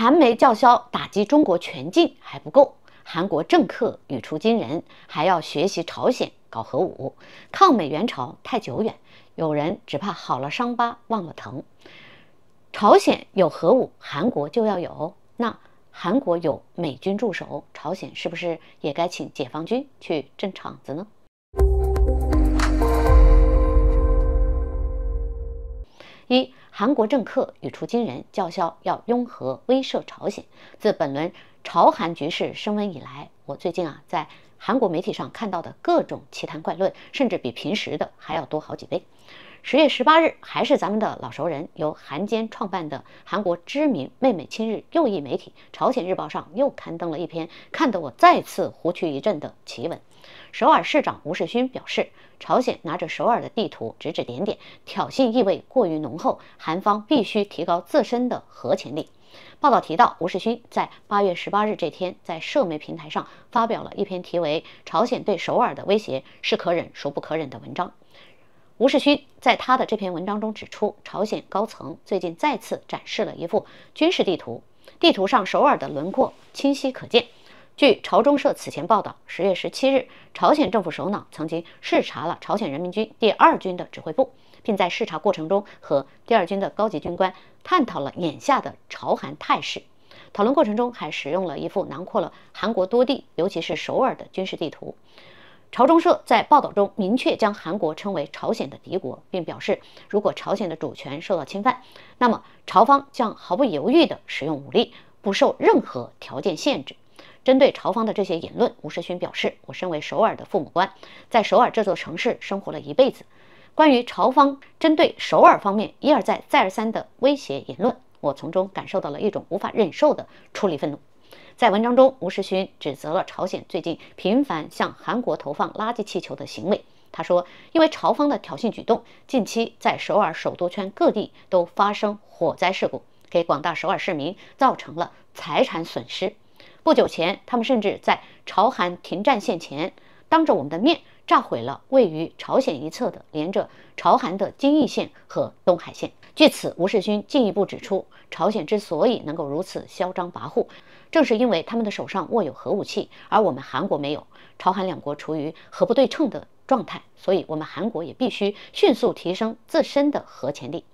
韩媒叫嚣打击中国全境还不够，韩国政客语出惊人，还要学习朝鲜搞核武。抗美援朝太久远，有人只怕好了伤疤忘了疼。朝鲜有核武，韩国就要有。那韩国有美军驻守，朝鲜是不是也该请解放军去镇场子呢？一韩国政客语出惊人，叫嚣要拥核威慑朝鲜。自本轮朝韩局势升温以来，我最近啊在韩国媒体上看到的各种奇谈怪论，甚至比平时的还要多好几倍。十月十八日，还是咱们的老熟人，由韩奸创办的韩国知名“妹妹亲日”右翼媒体《朝鲜日报》上又刊登了一篇看得我再次胡须一震的奇文。首尔市长吴世勋表示，朝鲜拿着首尔的地图指指点点，挑衅意味过于浓厚，韩方必须提高自身的核潜力。报道提到，吴世勋在八月十八日这天，在社媒平台上发表了一篇题为《朝鲜对首尔的威胁是可忍孰不可忍》的文章。吴世勋在他的这篇文章中指出，朝鲜高层最近再次展示了一幅军事地图，地图上首尔的轮廓清晰可见。据朝中社此前报道，十月十七日，朝鲜政府首脑曾经视察了朝鲜人民军第二军的指挥部，并在视察过程中和第二军的高级军官探讨了眼下的朝韩态势。讨论过程中还使用了一幅囊括了韩国多地，尤其是首尔的军事地图。朝中社在报道中明确将韩国称为朝鲜的敌国，并表示，如果朝鲜的主权受到侵犯，那么朝方将毫不犹豫地使用武力，不受任何条件限制。针对朝方的这些言论，吴世勋表示：“我身为首尔的父母官，在首尔这座城市生活了一辈子，关于朝方针对首尔方面一而再、再而三的威胁言论，我从中感受到了一种无法忍受的出离愤怒。”在文章中，吴世勋指责了朝鲜最近频繁向韩国投放垃圾气球的行为。他说，因为朝方的挑衅举动，近期在首尔首都圈各地都发生火灾事故，给广大首尔市民造成了财产损失。不久前，他们甚至在朝韩停战线前，当着我们的面炸毁了位于朝鲜一侧的连着朝韩的金义线和东海线。据此，吴世勋进一步指出，朝鲜之所以能够如此嚣张跋扈，正是因为他们的手上握有核武器，而我们韩国没有，朝韩两国处于核不对称的状态，所以我们韩国也必须迅速提升自身的核潜力。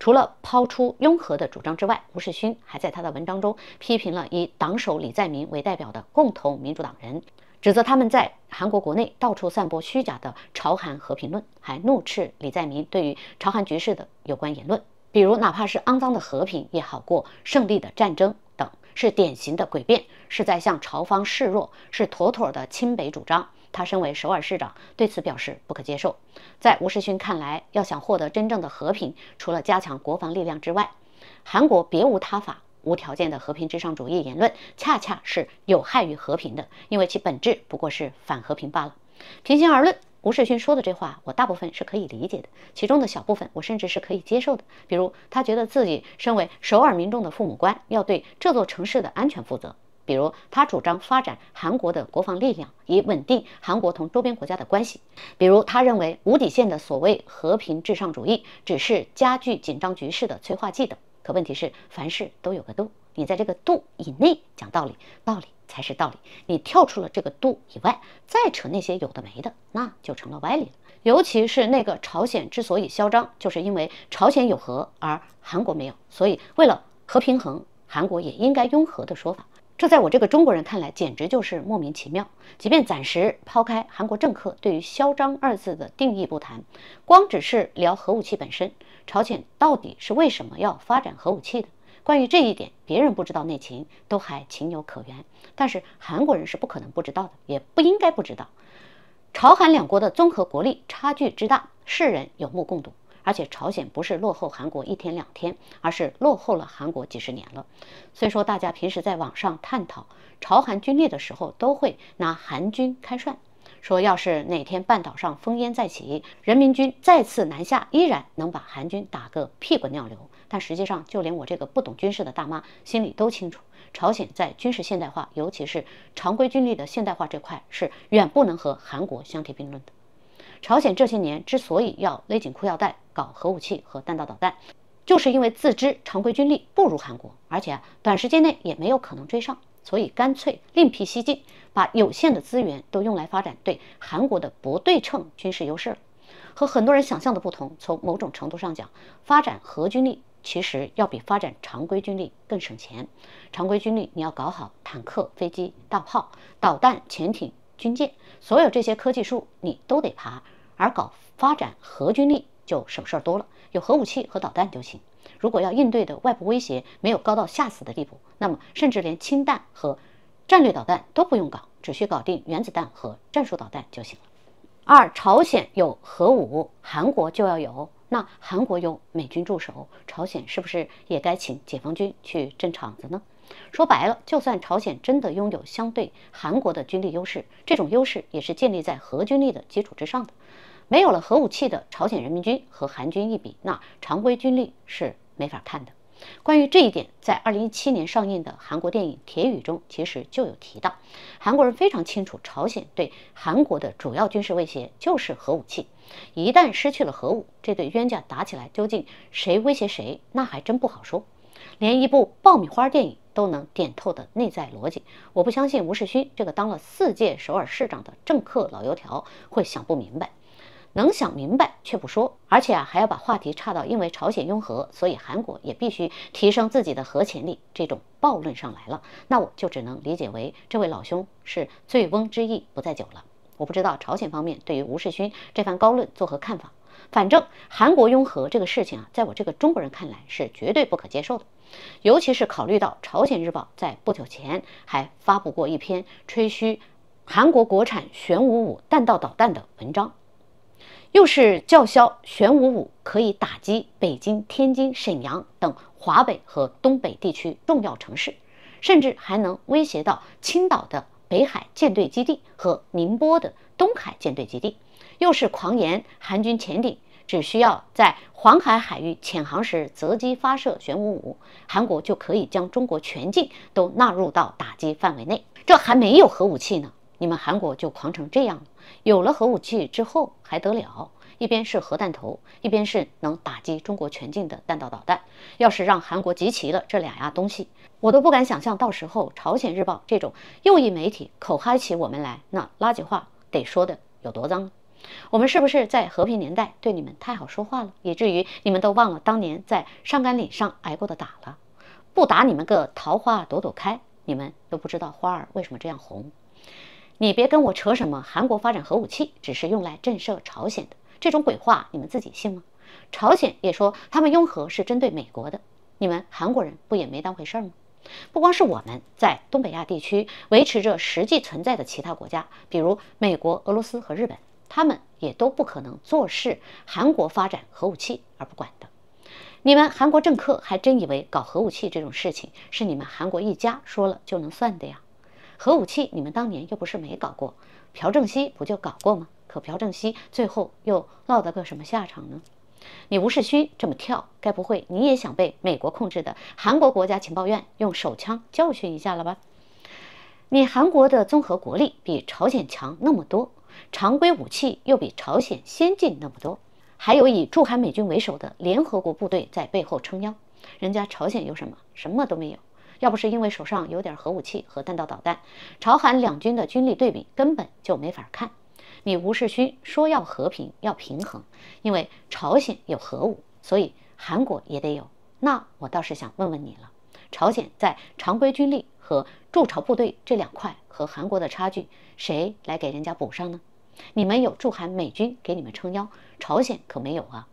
除了抛出拥核的主张之外，吴世勋还在他的文章中批评了以党首李在明为代表的共同民主党人，指责他们在韩国国内到处散播虚假的朝韩和平论，还怒斥李在明对于朝韩局势的有关言论，比如哪怕是肮脏的和平也好过胜利的战争。是典型的诡辩，是在向朝方示弱，是妥妥的亲北主张。他身为首尔市长，对此表示不可接受。在吴世勋看来，要想获得真正的和平，除了加强国防力量之外，韩国别无他法。无条件的和平至上主义言论，恰恰是有害于和平的，因为其本质不过是反和平罢了。平心而论。吴世勋说的这话，我大部分是可以理解的，其中的小部分我甚至是可以接受的。比如，他觉得自己身为首尔民众的父母官，要对这座城市的安全负责；比如，他主张发展韩国的国防力量，以稳定韩国同周边国家的关系；比如，他认为无底线的所谓和平至上主义只是加剧紧张局势的催化剂等。可问题是，凡事都有个度。你在这个度以内讲道理，道理才是道理。你跳出了这个度以外，再扯那些有的没的，那就成了歪理了。尤其是那个朝鲜之所以嚣张，就是因为朝鲜有核而韩国没有，所以为了核平衡，韩国也应该拥核的说法，这在我这个中国人看来简直就是莫名其妙。即便暂时抛开韩国政客对于“嚣张”二字的定义不谈，光只是聊核武器本身，朝鲜到底是为什么要发展核武器的？关于这一点，别人不知道内情都还情有可原，但是韩国人是不可能不知道的，也不应该不知道。朝韩两国的综合国力差距之大，世人有目共睹。而且朝鲜不是落后韩国一天两天，而是落后了韩国几十年了。所以说，大家平时在网上探讨朝韩军力的时候，都会拿韩军开涮。说，要是哪天半岛上烽烟再起，人民军再次南下，依然能把韩军打个屁滚尿流。但实际上，就连我这个不懂军事的大妈心里都清楚，朝鲜在军事现代化，尤其是常规军力的现代化这块，是远不能和韩国相提并论的。朝鲜这些年之所以要勒紧裤腰带搞核武器和弹道导弹，就是因为自知常规军力不如韩国，而且短时间内也没有可能追上。所以干脆另辟蹊径，把有限的资源都用来发展对韩国的不对称军事优势了。和很多人想象的不同，从某种程度上讲，发展核军力其实要比发展常规军力更省钱。常规军力你要搞好坦克、飞机、大炮、导弹、潜艇、军舰，所有这些科技树你都得爬；而搞发展核军力就省事儿多了，有核武器和导弹就行。如果要应对的外部威胁没有高到吓死的地步，那么甚至连氢弹和战略导弹都不用搞，只需搞定原子弹和战术导弹就行了。二，朝鲜有核武，韩国就要有。那韩国有美军驻守，朝鲜是不是也该请解放军去镇场子呢？说白了，就算朝鲜真的拥有相对韩国的军力优势，这种优势也是建立在核军力的基础之上的。没有了核武器的朝鲜人民军和韩军一比，那常规军力是。没法看的。关于这一点，在二零一七年上映的韩国电影《铁雨》中，其实就有提到，韩国人非常清楚，朝鲜对韩国的主要军事威胁就是核武器。一旦失去了核武，这对冤家打起来，究竟谁威胁谁，那还真不好说。连一部爆米花电影都能点透的内在逻辑，我不相信吴世勋这个当了四届首尔市长的政客老油条会想不明白。能想明白却不说，而且啊还要把话题岔到因为朝鲜拥核，所以韩国也必须提升自己的核潜力这种暴论上来了，那我就只能理解为这位老兄是醉翁之意不在酒了。我不知道朝鲜方面对于吴世勋这番高论作何看法，反正韩国拥核这个事情啊，在我这个中国人看来是绝对不可接受的，尤其是考虑到朝鲜日报在不久前还发布过一篇吹嘘韩国国产玄武五弹道导弹的文章。又是叫嚣玄武五可以打击北京、天津、沈阳等华北和东北地区重要城市，甚至还能威胁到青岛的北海舰队基地和宁波的东海舰队基地。又是狂言，韩军潜艇只需要在黄海海域潜航时择机发射玄武五，韩国就可以将中国全境都纳入到打击范围内。这还没有核武器呢。你们韩国就狂成这样了，有了核武器之后还得了？一边是核弹头，一边是能打击中国全境的弹道导弹。要是让韩国集齐了这俩样东西，我都不敢想象到时候《朝鲜日报》这种右翼媒体口嗨起我们来，那垃圾话得说的有多脏。我们是不是在和平年代对你们太好说话了，以至于你们都忘了当年在上甘岭上挨过的打了？不打你们个桃花朵朵开，你们都不知道花儿为什么这样红。你别跟我扯什么韩国发展核武器只是用来震慑朝鲜的这种鬼话，你们自己信吗？朝鲜也说他们拥核是针对美国的，你们韩国人不也没当回事吗？不光是我们在东北亚地区维持着实际存在的其他国家，比如美国、俄罗斯和日本，他们也都不可能坐视韩国发展核武器而不管的。你们韩国政客还真以为搞核武器这种事情是你们韩国一家说了就能算的呀？核武器，你们当年又不是没搞过，朴正熙不就搞过吗？可朴正熙最后又落得个什么下场呢？你吴世勋这么跳，该不会你也想被美国控制的？韩国国家情报院用手枪教训一下了吧？你韩国的综合国力比朝鲜强那么多，常规武器又比朝鲜先进那么多，还有以驻韩美军为首的联合国部队在背后撑腰，人家朝鲜有什么？什么都没有。要不是因为手上有点核武器和弹道导弹，朝韩两军的军力对比根本就没法看。你吴世勋说要和平要平衡，因为朝鲜有核武，所以韩国也得有。那我倒是想问问你了，朝鲜在常规军力和驻朝部队这两块和韩国的差距，谁来给人家补上呢？你们有驻韩美军给你们撑腰，朝鲜可没有啊。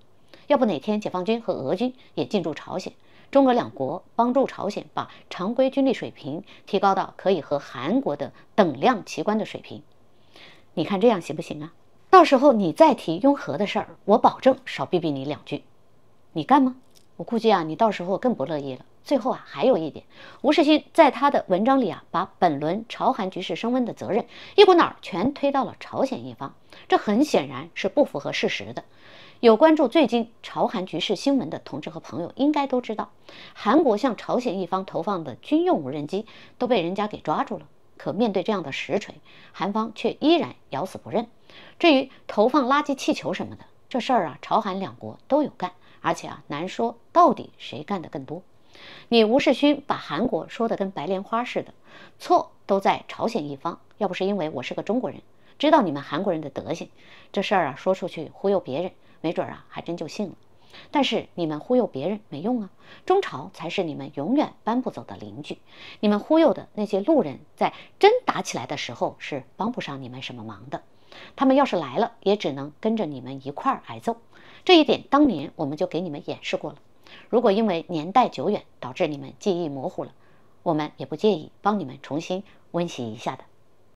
要不哪天解放军和俄军也进驻朝鲜？中俄两国帮助朝鲜把常规军力水平提高到可以和韩国的等量齐观的水平，你看这样行不行啊？到时候你再提拥核的事儿，我保证少逼逼你两句。你干吗？我估计啊，你到时候更不乐意了。最后啊，还有一点，吴世勋在他的文章里啊，把本轮朝韩局势升温的责任一股脑儿全推到了朝鲜一方，这很显然是不符合事实的。有关注最近朝韩局势新闻的同志和朋友，应该都知道，韩国向朝鲜一方投放的军用无人机都被人家给抓住了。可面对这样的实锤，韩方却依然咬死不认。至于投放垃圾气球什么的，这事儿啊，朝韩两国都有干，而且啊，难说到底谁干的更多。你吴世勋把韩国说的跟白莲花似的，错都在朝鲜一方。要不是因为我是个中国人，知道你们韩国人的德行，这事儿啊，说出去忽悠别人。没准儿啊，还真就信了。但是你们忽悠别人没用啊，中朝才是你们永远搬不走的邻居。你们忽悠的那些路人，在真打起来的时候是帮不上你们什么忙的。他们要是来了，也只能跟着你们一块儿挨揍。这一点当年我们就给你们演示过了。如果因为年代久远导致你们记忆模糊了，我们也不介意帮你们重新温习一下的。